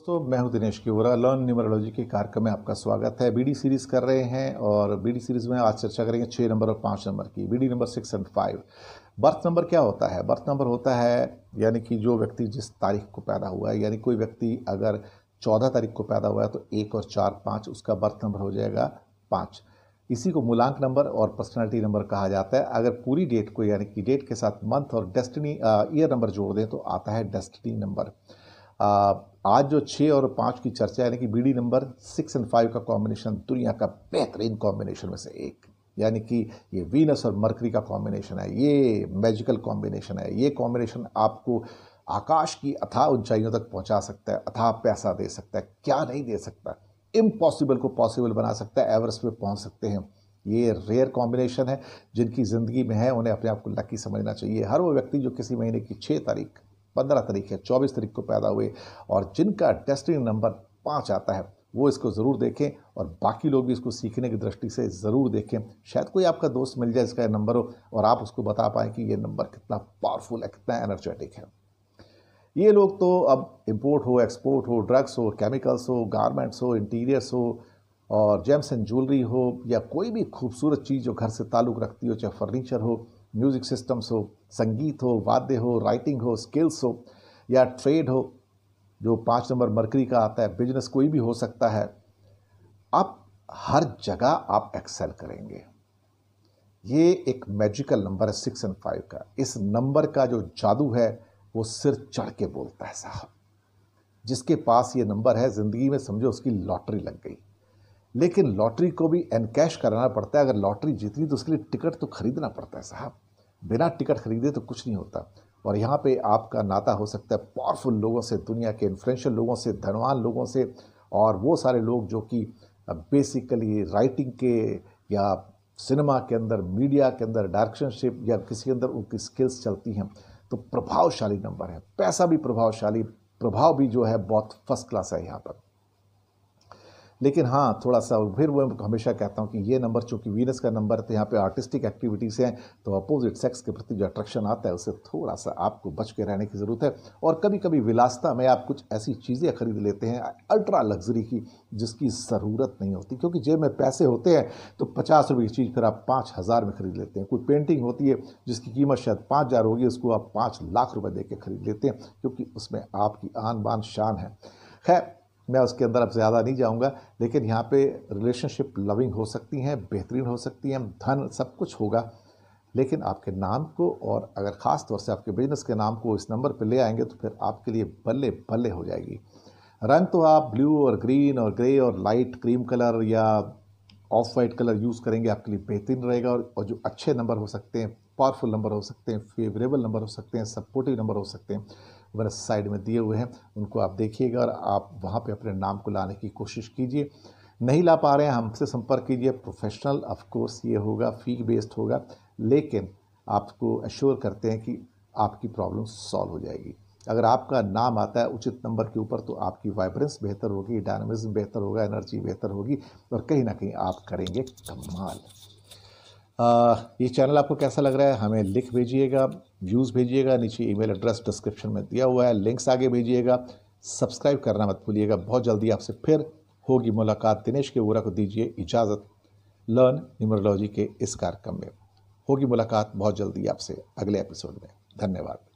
दोस्तों मैं हूं दिनेश क्यूरा लर्न न्यूमरोलॉजी के कार्यक्रम में आपका स्वागत है बीडी सीरीज कर रहे हैं और बीडी सीरीज में आज चर्चा करेंगे छः नंबर और पाँच नंबर की B D number six and five birth number क्या होता है बर्थ नंबर होता है यानी कि जो व्यक्ति जिस तारीख को पैदा हुआ है यानी कोई व्यक्ति अगर चौदह तारीख को पैदा हुआ है तो एक और चार पाँच उसका बर्थ नंबर हो जाएगा पाँच इसी को मूलांक नंबर और पर्सनैलिटी नंबर कहा जाता है अगर पूरी डेट को यानी कि डेट के साथ मंथ और डेस्टिनी ईयर नंबर जोड़ दें तो आता है डेस्टिनी नंबर आज जो छः और पाँच की चर्चा यानी कि B D number six and five का कॉम्बिनेशन दुनिया का बेहतरीन कॉम्बिनेशन में से एक यानी कि ये वीनस और मरकरी का कॉम्बिनेशन है ये मैजिकल कॉम्बिनेशन है ये कॉम्बिनेशन आपको आकाश की अथाह ऊंचाइयों तक पहुंचा सकता है अथाह पैसा दे सकता है क्या नहीं दे सकता इम्पॉसिबल को पॉसिबल बना सकता है एवरेस्ट पे पहुंच सकते हैं ये रेयर कॉम्बिनेशन है जिनकी ज़िंदगी में है उन्हें अपने आप को लकी समझना चाहिए हर वो व्यक्ति जो किसी महीने की छः तारीख पंद्रह तारीख या चौबीस तारीख को पैदा हुए और जिनका डेस्टिनी नंबर पाँच आता है वो इसको ज़रूर देखें और बाकी लोग भी इसको सीखने की दृष्टि से ज़रूर देखें शायद कोई आपका दोस्त मिल जाए इसका नंबर हो और आप उसको बता पाएँ कि ये नंबर कितना पावरफुल है कितना एनर्जेटिक है ये लोग तो अब इम्पोर्ट हो एक्सपोर्ट हो ड्रग्स हो केमिकल्स हो गारमेंट्स हो इंटीरियर्स हो और जेम्स एंड ज्वेलरी हो या कोई भी खूबसूरत चीज़ जो घर से ताल्लुक़ रखती हो चाहे फर्नीचर हो म्यूज़िक सिस्टम्स हो संगीत हो वाद्य हो राइटिंग हो स्किल्स हो या ट्रेड हो जो पाँच नंबर मरकरी का आता है बिजनेस कोई भी हो सकता है आप हर जगह आप एक्सेल करेंगे ये एक मैजिकल नंबर है सिक्स एंड फाइव का इस नंबर का जो जादू है वो सिर चढ़ के बोलता है साहब जिसके पास ये नंबर है ज़िंदगी में समझो उसकी लॉटरी लग गई लेकिन लॉटरी को भी एनकैश कराना पड़ता है अगर लॉटरी जीतनी तो उसके लिए टिकट तो खरीदना पड़ता है साहब बिना टिकट खरीदे तो कुछ नहीं होता और यहाँ पे आपका नाता हो सकता है पावरफुल लोगों से दुनिया के इन्फ्लुएंशियल लोगों से धनवान लोगों से और वो सारे लोग जो कि बेसिकली राइटिंग के या सिनेमा के अंदर मीडिया के अंदर डायरेक्शनशिप या किसी के अंदर उनकी स्किल्स चलती हैं तो प्रभावशाली नंबर है पैसा भी प्रभावशाली प्रभाव भी जो है बहुत फर्स्ट क्लास है यहाँ पर लेकिन हाँ थोड़ा सा फिर वो हमेशा कहता हूँ कि ये नंबर चूँकि वीनस का नंबर तो यहाँ पे आर्टिस्टिक एक्टिविटीज़ हैं तो अपोजिट सेक्स के प्रति जो अट्रैक्शन आता है उसे थोड़ा सा आपको बच के रहने की ज़रूरत है और कभी कभी विलासता में आप कुछ ऐसी चीज़ें खरीद लेते हैं अल्ट्रा लग्जरी की जिसकी ज़रूरत नहीं होती क्योंकि जेब में पैसे होते हैं तो पचास रुपये की चीज़ फिर आप पाँच हज़ार में खरीद लेते हैं कोई पेंटिंग होती है जिसकी कीमत शायद पाँच हज़ार होगी उसको आप पाँच लाख रुपये दे के खरीद लेते हैं क्योंकि उसमें आपकी आन बान शान है खैर मैं उसके अंदर अब ज़्यादा नहीं जाऊँगा लेकिन यहाँ पे रिलेशनशिप लविंग हो सकती हैं बेहतरीन हो सकती हैं धन सब कुछ होगा लेकिन आपके नाम को और अगर ख़ास तौर से आपके बिजनेस के नाम को इस नंबर पर ले आएंगे तो फिर आपके लिए बल्ले बल्ले हो जाएगी रंग तो आप ब्लू और ग्रीन और ग्रे और लाइट क्रीम कलर या ऑफ वाइट कलर यूज़ करेंगे आपके लिए बेहतरीन रहेगा और, और जो अच्छे नंबर हो सकते हैं पावरफुल नंबर हो सकते हैं फेवरेबल नंबर हो सकते हैं सपोर्टिव नंबर हो सकते हैं वगैरह साइड में दिए हुए हैं उनको आप देखिएगा और आप वहाँ पर अपने नाम को लाने की कोशिश कीजिए नहीं ला पा रहे हैं हमसे संपर्क कीजिए प्रोफेशनल ऑफकोर्स ये होगा फी बेस्ड होगा लेकिन आपको एश्योर करते हैं कि आपकी प्रॉब्लम सॉल्व हो जाएगी अगर आपका नाम आता है उचित नंबर के ऊपर तो आपकी वाइब्रेंस बेहतर होगी डायनामिज्म बेहतर होगा एनर्जी बेहतर होगी और कहीं ना कहीं आप करेंगे कमाल ये चैनल आपको कैसा लग रहा है हमें लिख भेजिएगा व्यूज़ भेजिएगा नीचे ईमेल एड्रेस डिस्क्रिप्शन में दिया हुआ है लिंक्स आगे भेजिएगा सब्सक्राइब करना मत भूलिएगा बहुत जल्दी आपसे फिर होगी मुलाकात दिनेश के वोरा को दीजिए इजाज़त लर्न न्यूमरोलॉजी के इस कार्यक्रम में होगी मुलाकात बहुत जल्दी आपसे अगले एपिसोड में धन्यवाद